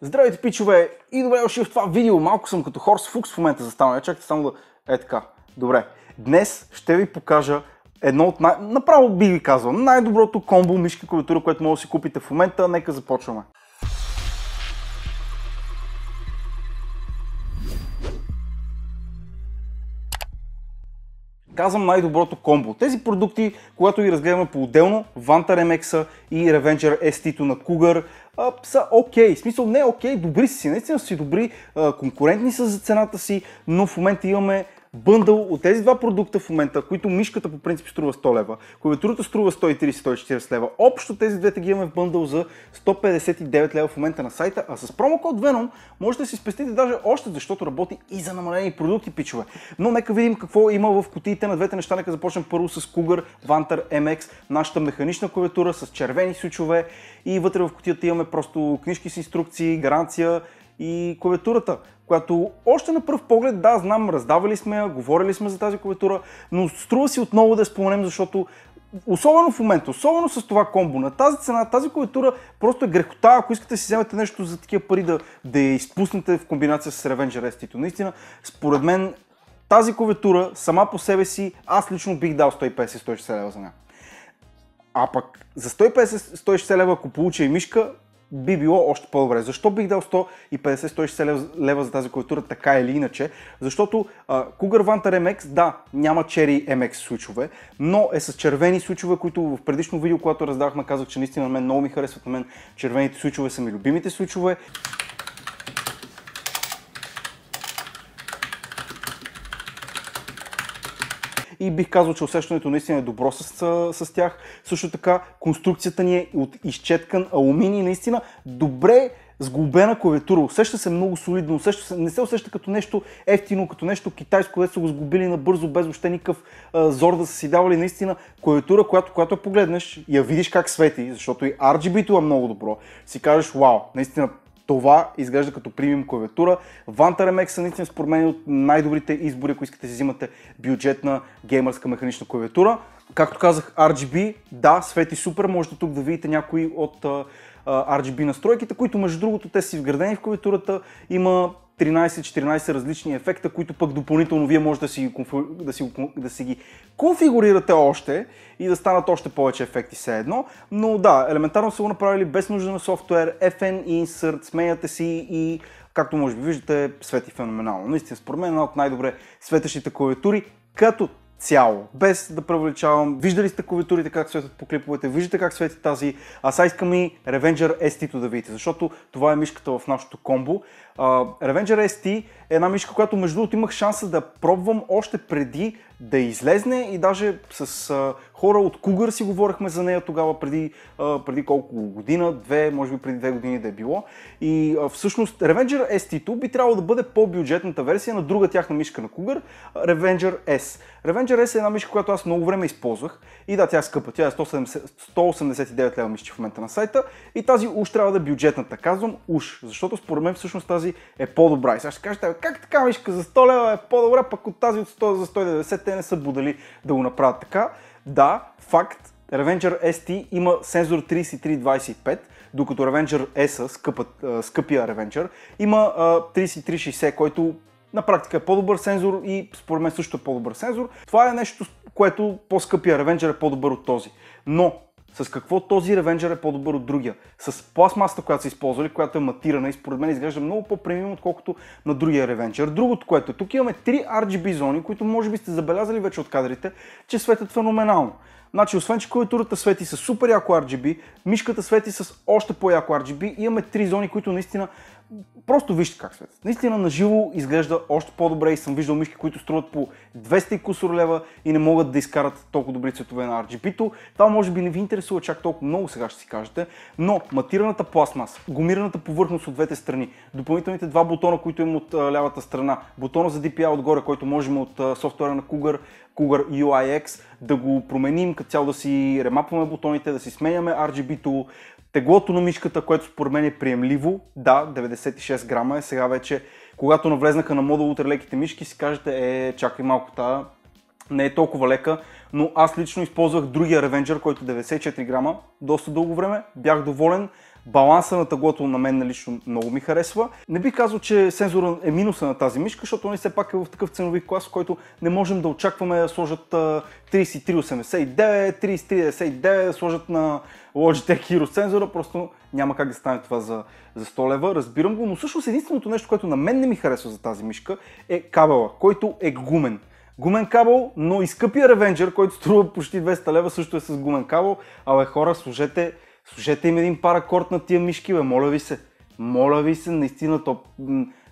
Здравейте, пичове! И добре дошли в това видео. Малко съм като Хорс Фукс в момента застанал. Я чакайте само да... Е така. Добре. Днес ще ви покажа едно от най... Направо би ви казал. Най-доброто комбо мишки клавиатура, което може да си купите в момента. Нека започваме. казвам най-доброто комбо. Тези продукти, когато ги разгледаме по-отделно, Vanta Remex и Revenger ST на Cougar, а, са окей. Okay. В смисъл не е окей, okay, добри си, наистина си добри, а, конкурентни са за цената си, но в момента имаме бъндъл от тези два продукта в момента, които мишката по принцип струва 100 лева, клавиатурата струва 130-140 лева. Общо тези двете ги имаме в бъндъл за 159 лева в момента на сайта, а с промокод Venom можете да си спестите даже още, защото работи и за намалени продукти, пичове. Но нека видим какво има в кутиите на двете неща. Нека започнем първо с Cougar Vantar MX, нашата механична клавиатура с червени сучове и вътре в кутията имаме просто книжки с инструкции, гаранция, и клавиатурата, която още на пръв поглед, да, знам, раздавали сме, говорили сме за тази клавиатура, но струва си отново да я споменем, защото особено в момента, особено с това комбо, на тази цена, тази клавиатура просто е грехота, ако искате да си вземете нещо за такива пари да, да я изпуснете в комбинация с Revenger ST. Наистина, според мен тази клавиатура сама по себе си, аз лично бих дал 150-160 лева за нея. А пък за 150-160 лева, ако получа и мишка, би било още по-добре. Защо бих дал 150-160 лева за тази клавиатура, така или иначе? Защото а, Cougar Vantar MX, да, няма Cherry MX сучове, но е с червени сучове, които в предишно видео, когато раздавахме, казах, че наистина на мен много ми харесват на мен. Червените сучове са ми любимите случове. и бих казал, че усещането наистина е добро с, с, с тях. Също така конструкцията ни е от изчеткан алуминий, наистина добре сглобена клавиатура. Усеща се много солидно, усеща се, не се усеща като нещо ефтино, като нещо китайско, което са го сгубили набързо, без въобще никакъв а, зор да са си давали. Наистина клавиатура, която, която погледнеш, я видиш как свети, защото и RGB-то е много добро. Си кажеш, вау, наистина това изглежда като премиум клавиатура. Vantar MX са наистина според мен от най-добрите избори, ако искате да си взимате бюджетна геймърска механична клавиатура. Както казах, RGB, да, свети супер, можете тук да видите някои от RGB настройките, които между другото те са вградени в клавиатурата. Има 13-14 различни ефекта, които пък допълнително вие можете да си, да, си, да си ги конфигурирате още и да станат още повече ефекти все едно. Но да, елементарно са го направили без нужда на софтуер, FN и Insert, сменяте си и както може би виждате, свети феноменално. Наистина, според мен една от най-добре светещите клавиатури, като цяло, без да преувеличавам. Виждали сте клавиатурите как светят по клиповете, виждате как свети тази. А сега искам и Revenger ST-то да видите, защото това е мишката в нашото комбо. Uh, Revenger ST е една мишка, която между другото имах шанса да пробвам още преди да излезне и даже с uh, хора от Кугър си говорихме за нея тогава преди, преди колко година, две, може би преди две години да е било. И всъщност Revenger ST2 би трябвало да бъде по-бюджетната версия на друга тяхна мишка на Кугър, Revenger S. Revenger S е една мишка, която аз много време използвах и да, тя е скъпа, тя е 170, 189 лева мишче в момента на сайта и тази уж трябва да е бюджетната. Казвам уж, защото според мен всъщност тази е по-добра. И сега ще кажете, как така мишка за 100 лева е по-добра, пък от тази от 100 за 190 те не са будали да го направят така. Да, факт, Revenger ST има сензор 3325, докато Revenger S, скъпът, скъпия Revenger, има 3360, който на практика е по-добър сензор и според мен също е по-добър сензор. Това е нещо, което по-скъпия Revenger е по-добър от този. Но с какво този Ревенджер е по-добър от другия? С пластмасата, която са използвали, която е матирана и според мен изглежда много по-премиум, отколкото на другия Ревенджер. Другото, което е, тук имаме три RGB зони, които може би сте забелязали вече от кадрите, че светят феноменално. Значи, освен че клавиатурата свети с супер яко RGB, мишката свети с още по-яко RGB, имаме три зони, които наистина Просто вижте как светят. Наистина на живо изглежда още по-добре и съм виждал мишки, които струват по 200 и кусор лева и не могат да изкарат толкова добри цветове на RGB-то. Това може би не ви интересува чак толкова много сега ще си кажете, но матираната пластмаса, гумираната повърхност от двете страни, допълнителните два бутона, които има от лявата страна, бутона за DPI отгоре, който можем от софтуера на Cougar, Cougar UIX, да го променим, като цяло да си ремапваме бутоните, да си сменяме RGB-то, Теглото на мишката, което според мен е приемливо, да, 96 грама е, сега вече, когато навлезнаха на мода леките мишки, си кажете, е, чакай малко, та не е толкова лека, но аз лично използвах другия Revenger, който е 94 грама, доста дълго време, бях доволен, баланса на тъглото на мен лично много ми харесва. Не би казал, че сензора е минуса на тази мишка, защото не все пак е в такъв ценови клас, в който не можем да очакваме да сложат 3389, 3399, да сложат на Logitech Hero сензора, просто няма как да стане това за, за 100 лева, разбирам го, но всъщност единственото нещо, което на мен не ми харесва за тази мишка е кабела, който е гумен гумен кабел, но и скъпия Ревенджер, който струва почти 200 лева, също е с гумен кабел. Абе хора, служете Слушайте им един паракорд на тия мишки, бе, моля ви се. Моля ви се, наистина, то,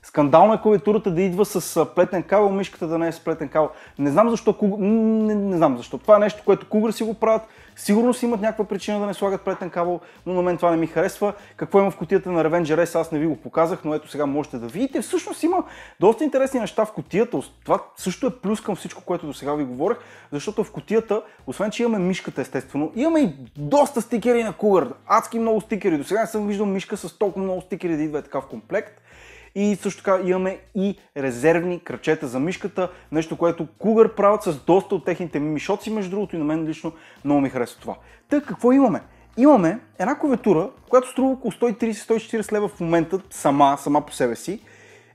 Скандално е клавиатурата да идва с плетен кабел, мишката да не е с плетен кабел. Не знам защо, Кугър... не, не знам защо. Това е нещо, което кугър си го правят. Сигурно си имат някаква причина да не слагат плетен кабел, но на мен това не ми харесва. Какво има в котията на Revenger S, аз не ви го показах, но ето сега можете да видите. Всъщност има доста интересни неща в котията. Това също е плюс към всичко, което до сега ви говорех, защото в котията, освен че имаме мишката естествено, имаме и доста стикери на кугър. Адски много стикери. До сега не съм виждал мишка с толкова много стикери да идва така в комплект. И също така имаме и резервни крачета за мишката, нещо, което Cougar правят с доста от техните мишоци, между другото и на мен лично много ми харесва това. Та какво имаме? Имаме една клавиатура, която струва около 130-140 лева в момента сама, сама по себе си.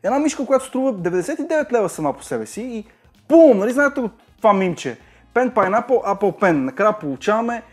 Една мишка, която струва 99 лева сама по себе си и пум, нали знаете това мимче? Pen Pineapple, Apple Pen. Накрая получаваме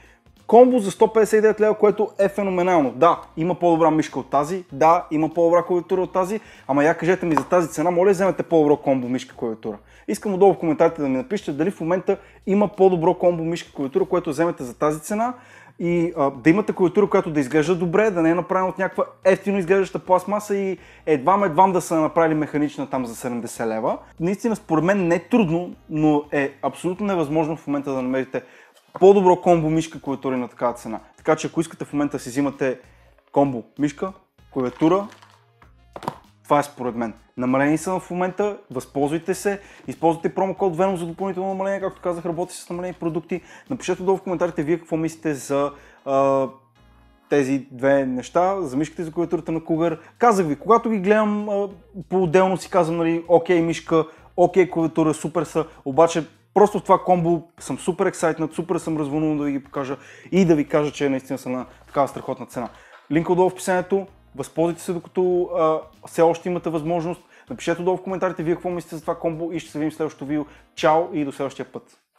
Комбо за 159 лева, което е феноменално. Да, има по-добра мишка от тази, да, има по-добра клавиатура от тази, ама я кажете ми за тази цена, моля вземете по-добро комбо мишка клавиатура. Искам отдолу в коментарите да ми напишете дали в момента има по-добро комбо мишка клавиатура, което вземете за тази цена и а, да имате клавиатура, която да изглежда добре, да не е направена от някаква ефтино изглеждаща пластмаса и едвам едвам да са направили механична там за 70 лева. Наистина, според мен не е трудно, но е абсолютно невъзможно в момента да намерите по-добро комбо мишка клавиатура е на такава цена. Така че ако искате в момента да си взимате комбо мишка, клавиатура, това е според мен. Намалени са в момента, възползвайте се, използвайте промокод Venom за допълнително намаление, както казах, работи с намалени продукти. Напишете долу в коментарите вие какво мислите за а, тези две неща, за мишката и за клавиатурата на Cougar. Казах ви, когато ги гледам по-отделно си казвам, нали, окей мишка, окей клавиатура, супер са, обаче Просто в това комбо съм супер ексайтнат, супер съм развълнуван да ви ги покажа и да ви кажа, че наистина са на такава страхотна цена. Линк отдолу в описанието, възползвайте се докато а, все още имате възможност. Напишете отдолу в коментарите вие какво мислите за това комбо и ще се видим в следващото видео. Чао и до следващия път!